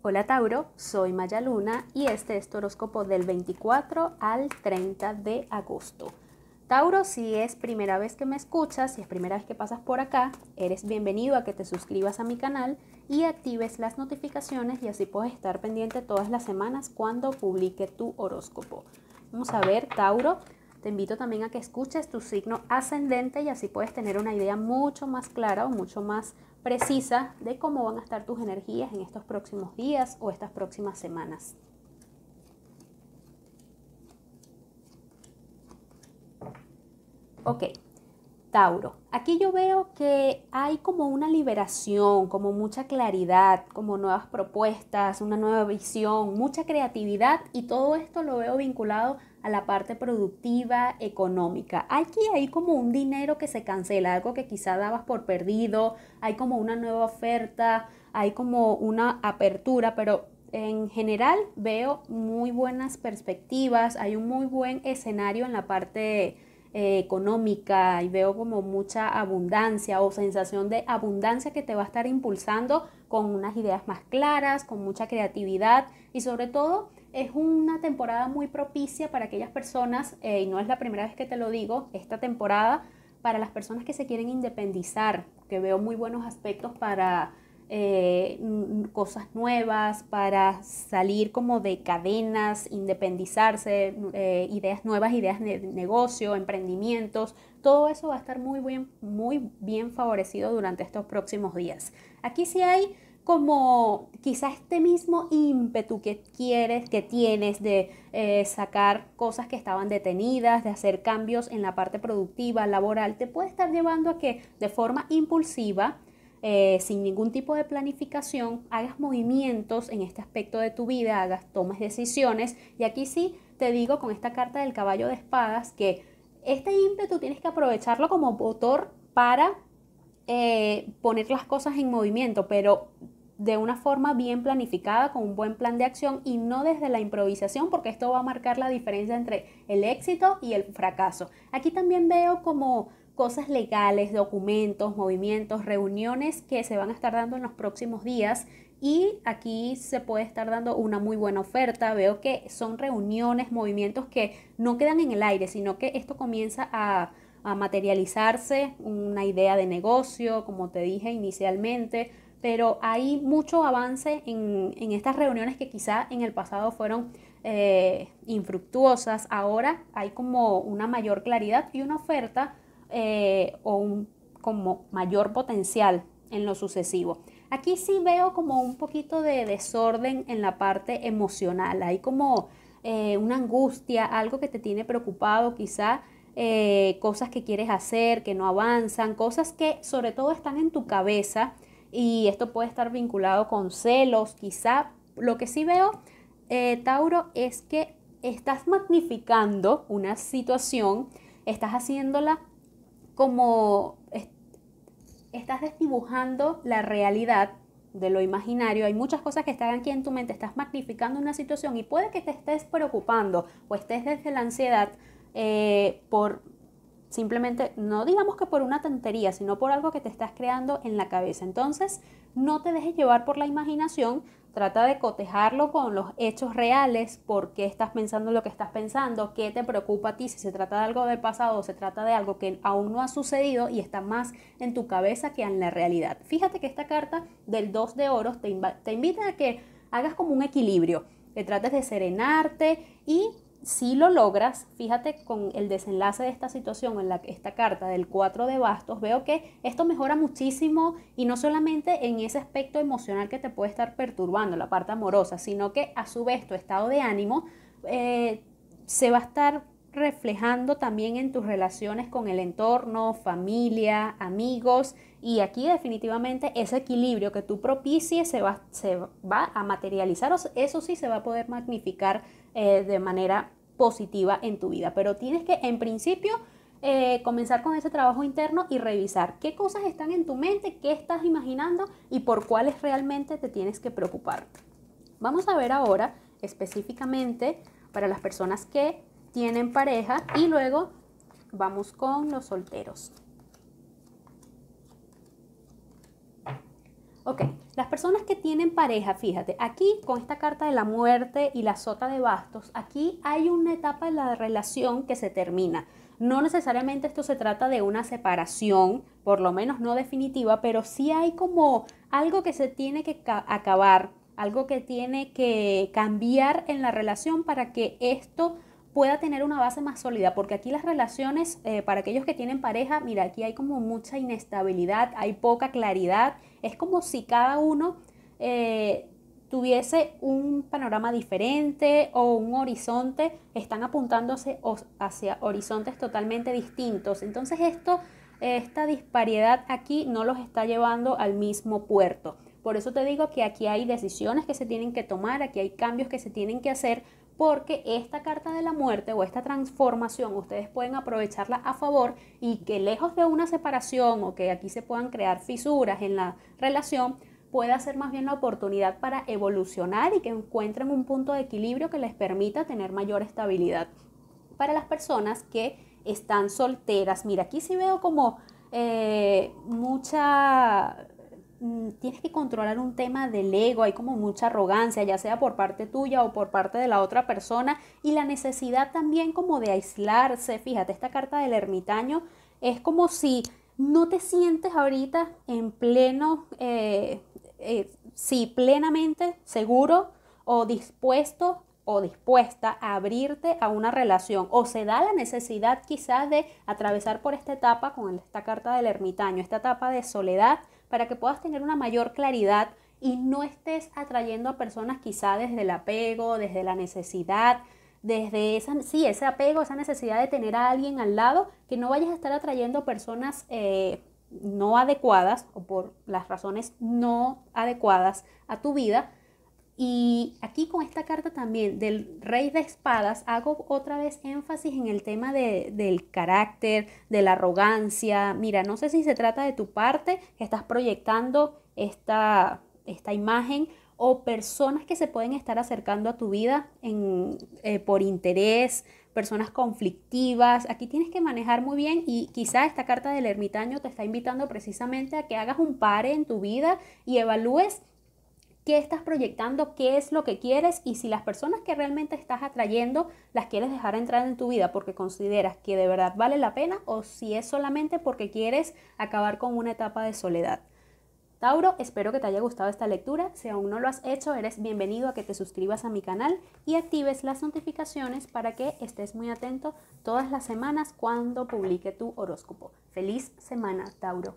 Hola Tauro, soy Maya Luna y este es tu horóscopo del 24 al 30 de agosto. Tauro, si es primera vez que me escuchas, si es primera vez que pasas por acá, eres bienvenido a que te suscribas a mi canal y actives las notificaciones y así puedes estar pendiente todas las semanas cuando publique tu horóscopo. Vamos a ver, Tauro, te invito también a que escuches tu signo ascendente y así puedes tener una idea mucho más clara o mucho más precisa de cómo van a estar tus energías en estos próximos días o estas próximas semanas. Ok, Tauro, aquí yo veo que hay como una liberación, como mucha claridad, como nuevas propuestas, una nueva visión, mucha creatividad y todo esto lo veo vinculado la parte productiva, económica. Aquí hay como un dinero que se cancela, algo que quizá dabas por perdido, hay como una nueva oferta, hay como una apertura, pero en general veo muy buenas perspectivas, hay un muy buen escenario en la parte eh, económica y veo como mucha abundancia o sensación de abundancia que te va a estar impulsando con unas ideas más claras, con mucha creatividad y sobre todo es una temporada muy propicia para aquellas personas, eh, y no es la primera vez que te lo digo, esta temporada, para las personas que se quieren independizar, que veo muy buenos aspectos para eh, cosas nuevas, para salir como de cadenas, independizarse, eh, ideas nuevas, ideas de negocio, emprendimientos, todo eso va a estar muy bien, muy bien favorecido durante estos próximos días. Aquí sí hay como quizás este mismo ímpetu que quieres, que tienes de eh, sacar cosas que estaban detenidas, de hacer cambios en la parte productiva, laboral, te puede estar llevando a que de forma impulsiva, eh, sin ningún tipo de planificación, hagas movimientos en este aspecto de tu vida, hagas, tomes decisiones. Y aquí sí te digo con esta carta del caballo de espadas que este ímpetu tienes que aprovecharlo como motor para eh, poner las cosas en movimiento, pero de una forma bien planificada, con un buen plan de acción y no desde la improvisación, porque esto va a marcar la diferencia entre el éxito y el fracaso. Aquí también veo como cosas legales, documentos, movimientos, reuniones que se van a estar dando en los próximos días y aquí se puede estar dando una muy buena oferta. Veo que son reuniones, movimientos que no quedan en el aire, sino que esto comienza a, a materializarse, una idea de negocio, como te dije inicialmente pero hay mucho avance en, estas reuniones que quizá en el pasado fueron eh, infructuosas. Ahora hay como una mayor claridad y una oferta eh, o un como mayor potencial en lo sucesivo. Aquí sí veo como un poquito de desorden en la parte emocional. Hay como eh, una angustia, algo que te tiene preocupado quizá. cosas que quieres hacer, que no avanzan, cosas que sobre todo están en tu cabeza y esto puede estar vinculado con celos, quizá. Lo que sí veo, eh, Tauro, es que estás magnificando una situación, estás haciéndola como, estás desdibujando la realidad de lo imaginario, hay muchas cosas que están aquí en tu mente, estás magnificando una situación y puede que te estés preocupando o estés desde la ansiedad eh, por Simplemente no digamos que por una tontería, sino por algo que te estás creando en la cabeza. Entonces, no te dejes llevar por la imaginación, trata de cotejarlo con los hechos reales, por qué estás pensando lo que estás pensando, qué te preocupa a ti, si se trata de algo del pasado o se trata de algo que aún no ha sucedido y está más en tu cabeza que en la realidad. Fíjate que esta carta del 2 de oros te, te invita a que hagas como un equilibrio, que trates de serenarte y si lo logras, fíjate con el desenlace de esta situación en la, esta carta del 4 de bastos, veo que esto mejora muchísimo y no solamente en ese aspecto emocional que te puede estar perturbando, la parte amorosa, sino que a su vez tu estado de ánimo eh, se va a estar reflejando también en tus relaciones con el entorno, familia, amigos. Y aquí definitivamente ese equilibrio que tú propicies se va, se va a materializar, eso sí se va a poder magnificar eh, de manera positiva en tu vida. Pero tienes que en principio eh, comenzar con ese trabajo interno y revisar qué cosas están en tu mente, qué estás imaginando y por cuáles realmente te tienes que preocupar. Vamos a ver ahora específicamente para las personas que tienen pareja y luego vamos con los solteros. Ok, las personas que tienen pareja, fíjate, aquí con esta carta de la muerte y la sota de bastos, aquí hay una etapa en la relación que se termina. No necesariamente esto se trata de una separación, por lo menos no definitiva, pero sí hay como algo que se tiene que acabar, algo que tiene que cambiar en la relación para que esto pueda tener una base más sólida, porque aquí las relaciones, eh, para aquellos que tienen pareja, mira, aquí hay como mucha inestabilidad, hay poca claridad, es como si cada uno eh, tuviese un panorama diferente o un horizonte, están apuntándose hacia horizontes totalmente distintos. Entonces esto, esta disparidad aquí no los está llevando al mismo puerto. Por eso te digo que aquí hay decisiones que se tienen que tomar, aquí hay cambios que se tienen que hacer porque esta carta de la muerte o esta transformación ustedes pueden aprovecharla a favor y que lejos de una separación o que aquí se puedan crear fisuras en la relación, pueda ser más bien la oportunidad para evolucionar y que encuentren un punto de equilibrio que les permita tener mayor estabilidad. Para las personas que están solteras, mira, aquí sí veo como eh, mucha Mm, tienes que controlar un tema del ego, hay como mucha arrogancia, ya sea por parte tuya o por parte de la otra persona, y la necesidad también como de aislarse. Fíjate, esta carta del ermitaño es como si no te sientes ahorita en pleno, si eh, eh, sí, plenamente seguro o dispuesto o dispuesta a abrirte a una relación o se da la necesidad quizás de atravesar por esta etapa con esta carta del ermitaño, esta etapa de soledad para que puedas tener una mayor claridad y no estés atrayendo a personas quizá desde el apego, desde la necesidad, desde esa, sí, ese apego, esa necesidad de tener a alguien al lado, que no vayas a estar atrayendo personas eh, no adecuadas o por las razones no adecuadas a tu vida y aquí con esta carta también del rey de espadas hago otra vez énfasis en el tema del carácter, de la arrogancia. Mira, no sé si se trata de tu parte que estás proyectando esta, esta imagen o personas que se pueden estar acercando a tu vida eh, por interés, personas conflictivas. Aquí tienes que manejar muy bien y quizá esta carta del ermitaño te está invitando precisamente a que hagas un pare en tu vida y evalúes qué estás proyectando, qué es lo que quieres y si las personas que realmente estás atrayendo las quieres dejar entrar en tu vida porque consideras que de verdad vale la pena o si es solamente porque quieres acabar con una etapa de soledad. Tauro, espero que te haya gustado esta lectura. Si aún no lo has hecho, eres bienvenido a que te suscribas a mi canal y actives las notificaciones para que estés muy atento todas las semanas cuando publique tu horóscopo. Feliz semana, Tauro.